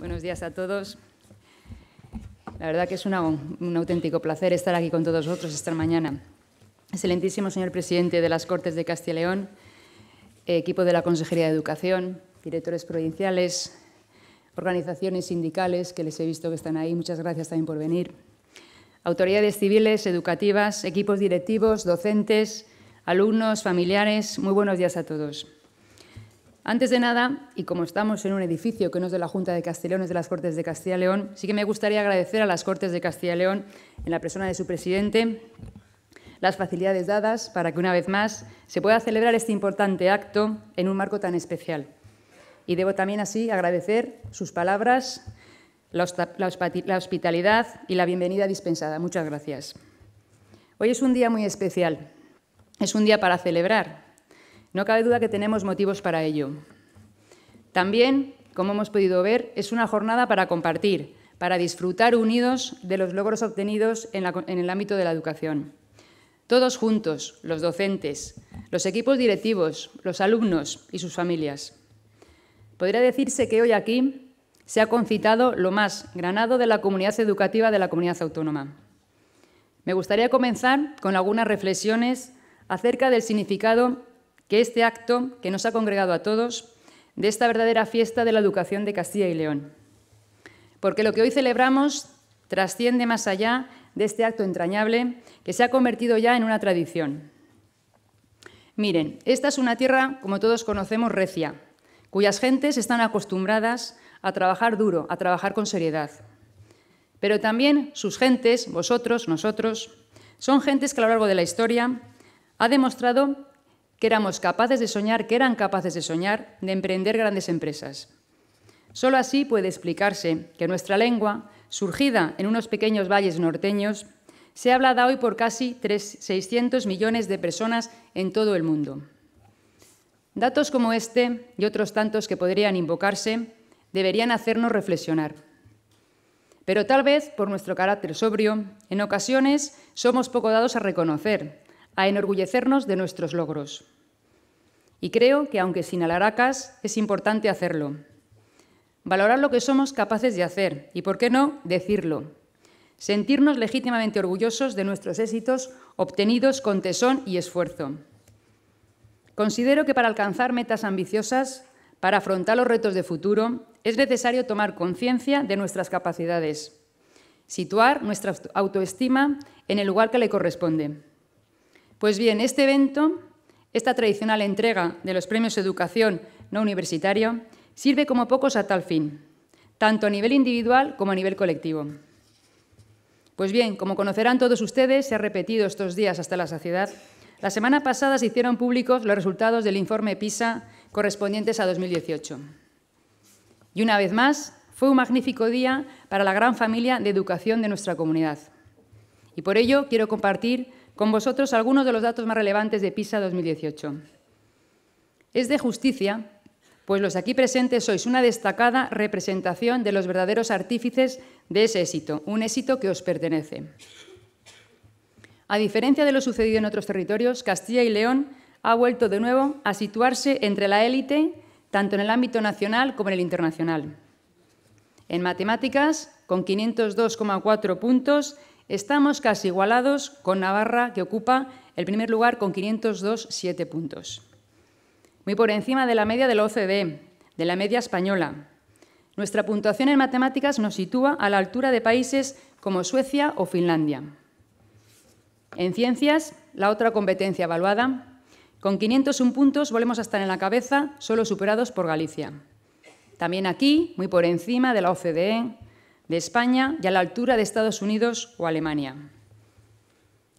Buenos días a todos. La verdad que es un auténtico placer estar aquí con todos vosotros esta mañana. Excelentísimo señor presidente de las Cortes de Castilla y León, equipo de la Consejería de Educación, directores provinciales, organizaciones sindicales que les he visto que están ahí, muchas gracias también por venir, autoridades civiles, educativas, equipos directivos, docentes, alumnos, familiares, muy buenos días a todos. Antes de nada, y como estamos en un edificio que no es de la Junta de Castellón, es de las Cortes de Castilla y León, sí que me gustaría agradecer a las Cortes de Castilla y León, en la persona de su presidente, las facilidades dadas para que una vez más se pueda celebrar este importante acto en un marco tan especial. Y debo también así agradecer sus palabras, la hospitalidad y la bienvenida dispensada. Muchas gracias. Hoy es un día muy especial. Es un día para celebrar, no cabe duda que tenemos motivos para ello. También, como hemos podido ver, es una jornada para compartir, para disfrutar unidos de los logros obtenidos en, el ámbito de la educación. Todos juntos, los docentes, los equipos directivos, los alumnos y sus familias. Podría decirse que hoy aquí se ha concitado lo más granado de la comunidad educativa de la comunidad autónoma. Me gustaría comenzar con algunas reflexiones acerca del significado que este acto que nos ha congregado a todos de esta verdadera fiesta de la educación de Castilla y León. Porque lo que hoy celebramos trasciende más allá de este acto entrañable que se ha convertido ya en una tradición. Miren, esta es una tierra, como todos conocemos, recia, cuyas gentes están acostumbradas a trabajar duro, a trabajar con seriedad. Pero también sus gentes, vosotros, nosotros, son gentes que a lo largo de la historia ha demostrado que éramos capaces de soñar, que eran capaces de soñar, de emprender grandes empresas. Solo así puede explicarse que nuestra lengua, surgida en unos pequeños valles norteños, sea hablada hoy por casi 600 millones de personas en todo el mundo. Datos como este y otros tantos que podrían invocarse deberían hacernos reflexionar. Pero tal vez por nuestro carácter sobrio, en ocasiones somos poco dados a reconocer a enorgullecernos de nuestros logros. Y creo que, aunque sin alaracas, es importante hacerlo. Valorar lo que somos capaces de hacer y, por qué no, decirlo. Sentirnos legítimamente orgullosos de nuestros éxitos obtenidos con tesón y esfuerzo. Considero que para alcanzar metas ambiciosas, para afrontar los retos de futuro, es necesario tomar conciencia de nuestras capacidades, situar nuestra autoestima en el lugar que le corresponde pues bien, este evento, esta tradicional entrega de los premios Educación no universitario, sirve como pocos a tal fin, tanto a nivel individual como a nivel colectivo. Pues bien, como conocerán todos ustedes, se ha repetido estos días hasta la saciedad, la semana pasada se hicieron públicos los resultados del informe PISA correspondientes a 2018. Y una vez más, fue un magnífico día para la gran familia de educación de nuestra comunidad. Y por ello quiero compartir con vosotros algunos de los datos más relevantes de PISA 2018. Es de justicia, pues los aquí presentes sois una destacada representación de los verdaderos artífices de ese éxito, un éxito que os pertenece. A diferencia de lo sucedido en otros territorios, Castilla y León ha vuelto de nuevo a situarse entre la élite, tanto en el ámbito nacional como en el internacional. En matemáticas, con 502,4 puntos, Estamos casi igualados con Navarra, que ocupa el primer lugar con 502,7 puntos. Muy por encima de la media de la OCDE, de la media española. Nuestra puntuación en matemáticas nos sitúa a la altura de países como Suecia o Finlandia. En ciencias, la otra competencia evaluada, con 501 puntos volvemos a estar en la cabeza, solo superados por Galicia. También aquí, muy por encima de la OCDE, de España y a la altura de Estados Unidos o Alemania.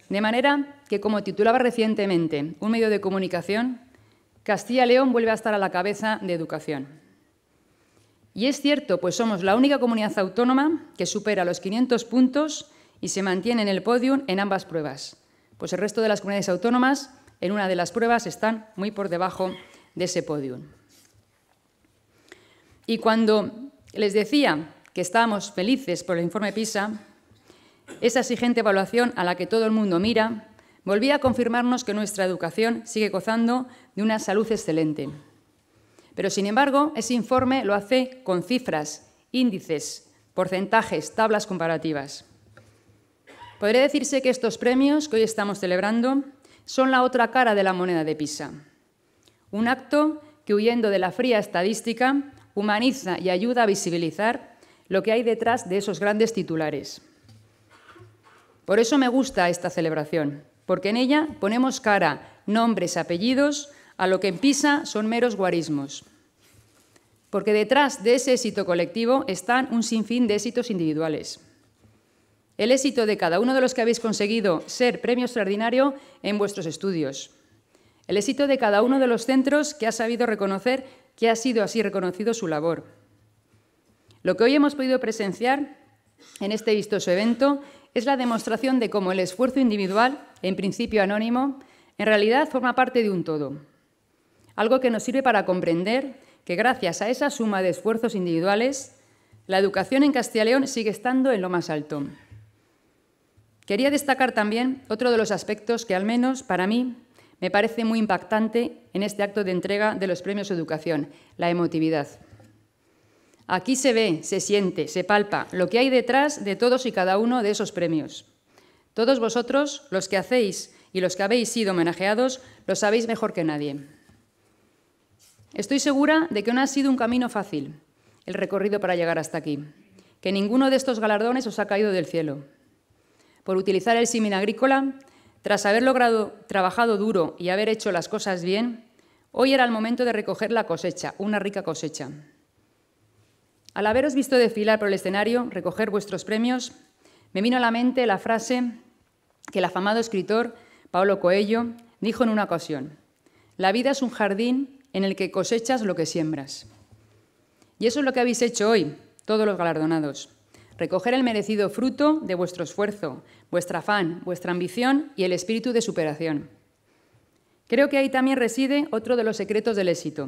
De manera que, como titulaba recientemente un medio de comunicación, Castilla y León vuelve a estar a la cabeza de educación. Y es cierto, pues somos la única comunidad autónoma que supera los 500 puntos y se mantiene en el podium en ambas pruebas, pues el resto de las comunidades autónomas en una de las pruebas están muy por debajo de ese podium. Y cuando les decía que estábamos felices por el informe PISA, esa exigente evaluación a la que todo el mundo mira, volvía a confirmarnos que nuestra educación sigue gozando de una salud excelente. Pero, sin embargo, ese informe lo hace con cifras, índices, porcentajes, tablas comparativas. Podría decirse que estos premios que hoy estamos celebrando son la otra cara de la moneda de PISA. Un acto que, huyendo de la fría estadística, humaniza y ayuda a visibilizar lo que hay detrás de esos grandes titulares. Por eso me gusta esta celebración, porque en ella ponemos cara, nombres, apellidos a lo que en Pisa son meros guarismos. Porque detrás de ese éxito colectivo están un sinfín de éxitos individuales. El éxito de cada uno de los que habéis conseguido ser premio extraordinario en vuestros estudios. El éxito de cada uno de los centros que ha sabido reconocer que ha sido así reconocido su labor lo que hoy hemos podido presenciar en este vistoso evento es la demostración de cómo el esfuerzo individual, en principio anónimo, en realidad forma parte de un todo. Algo que nos sirve para comprender que gracias a esa suma de esfuerzos individuales, la educación en Castilla y León sigue estando en lo más alto. Quería destacar también otro de los aspectos que, al menos para mí, me parece muy impactante en este acto de entrega de los premios Educación, la emotividad. Aquí se ve, se siente, se palpa lo que hay detrás de todos y cada uno de esos premios. Todos vosotros, los que hacéis y los que habéis sido homenajeados, lo sabéis mejor que nadie. Estoy segura de que no ha sido un camino fácil el recorrido para llegar hasta aquí, que ninguno de estos galardones os ha caído del cielo. Por utilizar el símil agrícola, tras haber logrado trabajado duro y haber hecho las cosas bien, hoy era el momento de recoger la cosecha, una rica cosecha. Al haberos visto desfilar por el escenario, recoger vuestros premios, me vino a la mente la frase que el afamado escritor Paolo Coelho dijo en una ocasión, la vida es un jardín en el que cosechas lo que siembras. Y eso es lo que habéis hecho hoy, todos los galardonados, recoger el merecido fruto de vuestro esfuerzo, vuestro afán, vuestra ambición y el espíritu de superación. Creo que ahí también reside otro de los secretos del éxito,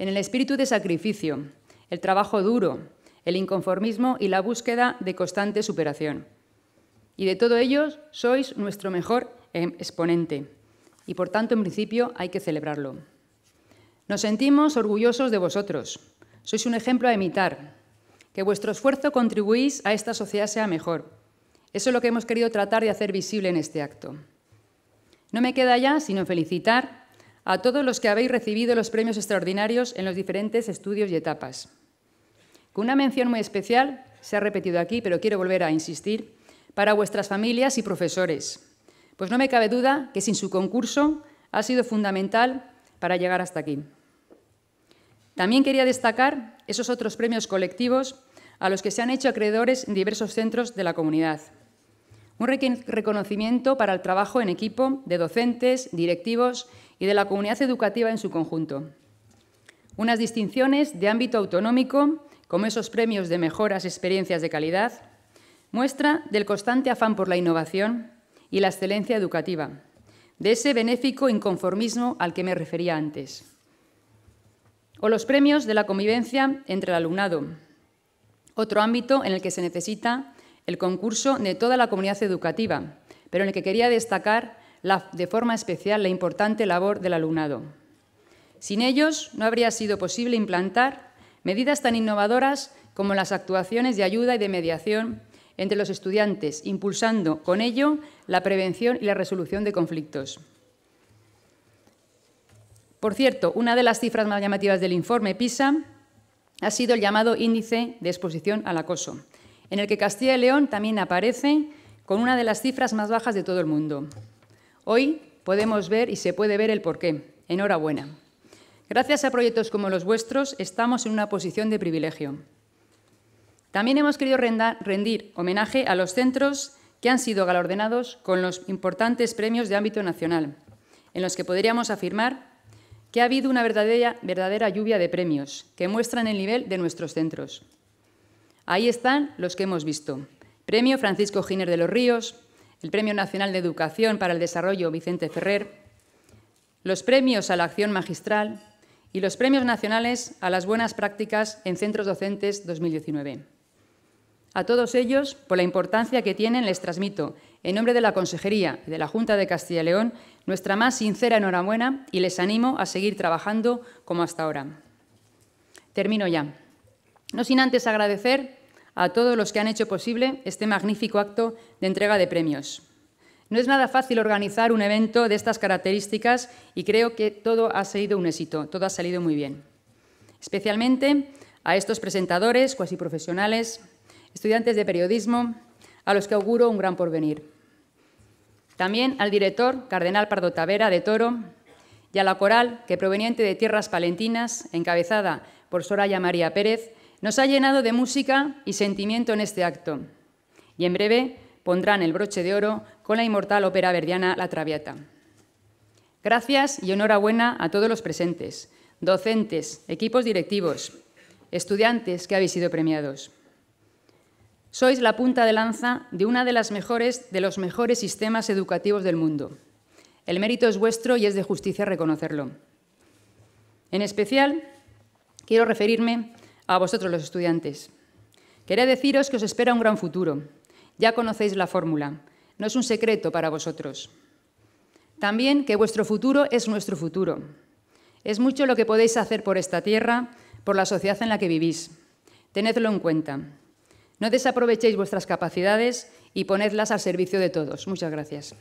en el espíritu de sacrificio, el trabajo duro, el inconformismo y la búsqueda de constante superación. Y de todo ello sois nuestro mejor eh, exponente y por tanto en principio hay que celebrarlo. Nos sentimos orgullosos de vosotros. Sois un ejemplo a imitar. Que vuestro esfuerzo contribuís a esta sociedad sea mejor. Eso es lo que hemos querido tratar de hacer visible en este acto. No me queda ya sino felicitar a todos los que habéis recibido los premios extraordinarios en los diferentes estudios y etapas una mención muy especial, se ha repetido aquí, pero quiero volver a insistir, para vuestras familias y profesores. Pues no me cabe duda que sin su concurso ha sido fundamental para llegar hasta aquí. También quería destacar esos otros premios colectivos a los que se han hecho acreedores en diversos centros de la comunidad. Un reconocimiento para el trabajo en equipo de docentes, directivos y de la comunidad educativa en su conjunto. Unas distinciones de ámbito autonómico como esos premios de mejoras experiencias de calidad, muestra del constante afán por la innovación y la excelencia educativa, de ese benéfico inconformismo al que me refería antes. O los premios de la convivencia entre el alumnado, otro ámbito en el que se necesita el concurso de toda la comunidad educativa, pero en el que quería destacar de forma especial la importante labor del alumnado. Sin ellos no habría sido posible implantar Medidas tan innovadoras como las actuaciones de ayuda y de mediación entre los estudiantes, impulsando con ello la prevención y la resolución de conflictos. Por cierto, una de las cifras más llamativas del informe PISA ha sido el llamado índice de exposición al acoso, en el que Castilla y León también aparece con una de las cifras más bajas de todo el mundo. Hoy podemos ver y se puede ver el porqué. Enhorabuena. Gracias a proyectos como los vuestros, estamos en una posición de privilegio. También hemos querido rendir homenaje a los centros que han sido galardonados con los importantes premios de ámbito nacional, en los que podríamos afirmar que ha habido una verdadera, verdadera lluvia de premios que muestran el nivel de nuestros centros. Ahí están los que hemos visto. Premio Francisco Giner de los Ríos, el Premio Nacional de Educación para el Desarrollo Vicente Ferrer, los premios a la acción magistral, y los Premios Nacionales a las Buenas Prácticas en Centros Docentes 2019. A todos ellos, por la importancia que tienen, les transmito, en nombre de la Consejería y de la Junta de Castilla y León, nuestra más sincera enhorabuena y les animo a seguir trabajando como hasta ahora. Termino ya. No sin antes agradecer a todos los que han hecho posible este magnífico acto de entrega de premios. No es nada fácil organizar un evento de estas características y creo que todo ha sido un éxito, todo ha salido muy bien. Especialmente a estos presentadores, cuasi profesionales, estudiantes de periodismo, a los que auguro un gran porvenir. También al director, Cardenal Pardo Tavera de Toro, y a la coral, que proveniente de tierras palentinas, encabezada por Soraya María Pérez, nos ha llenado de música y sentimiento en este acto. Y en breve pondrán el broche de oro con la inmortal ópera verdiana La Traviata. Gracias y enhorabuena a todos los presentes, docentes, equipos directivos, estudiantes que habéis sido premiados. Sois la punta de lanza de una de las mejores de los mejores sistemas educativos del mundo. El mérito es vuestro y es de justicia reconocerlo. En especial, quiero referirme a vosotros los estudiantes. Quería deciros que os espera un gran futuro, ya conocéis la fórmula, no es un secreto para vosotros. También que vuestro futuro es nuestro futuro. Es mucho lo que podéis hacer por esta tierra, por la sociedad en la que vivís. Tenedlo en cuenta. No desaprovechéis vuestras capacidades y ponedlas al servicio de todos. Muchas gracias.